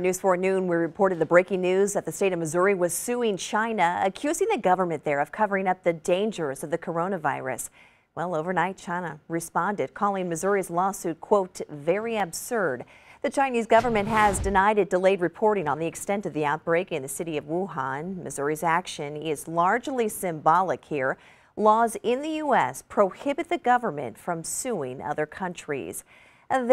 News 4 Noon, we reported the breaking news that the state of Missouri was suing China, accusing the government there of covering up the dangers of the coronavirus. Well, overnight, China responded, calling Missouri's lawsuit, quote, very absurd. The Chinese government has denied it delayed reporting on the extent of the outbreak in the city of Wuhan. Missouri's action is largely symbolic here. Laws in the U.S. prohibit the government from suing other countries. There